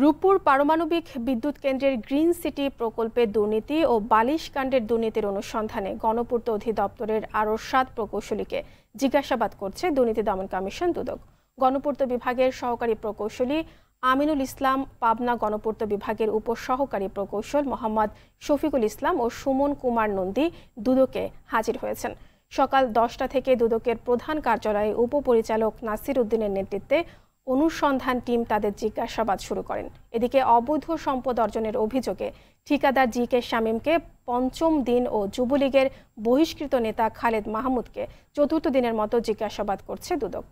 রূপপুর পারমাণবিক বিদ্যুৎ কেন্দ্রের গ্রিন সিটি প্রকল্পে দুর্নীতি ও বালিশ কাণ্ডের দুর্নীতির অনুসন্ধানে গণপূর্ত অধিদপ্তরের আরও সাত প্রকৌশলীকে জিজ্ঞাসাবাদ করছে দুর্নীতি দমন কমিশন দুদক গণপূর্ত বিভাগের সহকারী প্রকৌশলী আমিনুল ইসলাম পাবনা গণপূর্ত বিভাগের উপসহকারী প্রকৌশল মোহাম্মদ শফিকুল ইসলাম ও সুমন কুমার নন্দী দুদকে হাজির হয়েছেন সকাল দশটা থেকে দুদকের প্রধান কার্যালয়ে উপপরিচালক নাসির উদ্দিনের নেতৃত্বে অনুসন্ধান টিম তাদের জিজ্ঞাসাবাদ শুরু করেন এদিকে অবৈধ সম্পদ অর্জনের অভিযোগে ঠিকাদার জি কে শামীমকে পঞ্চম দিন ও যুবলীগের বহিষ্কৃত নেতা খালেদ মাহমুদকে চতুর্থ দিনের মতো জিজ্ঞাসাবাদ করছে দুদক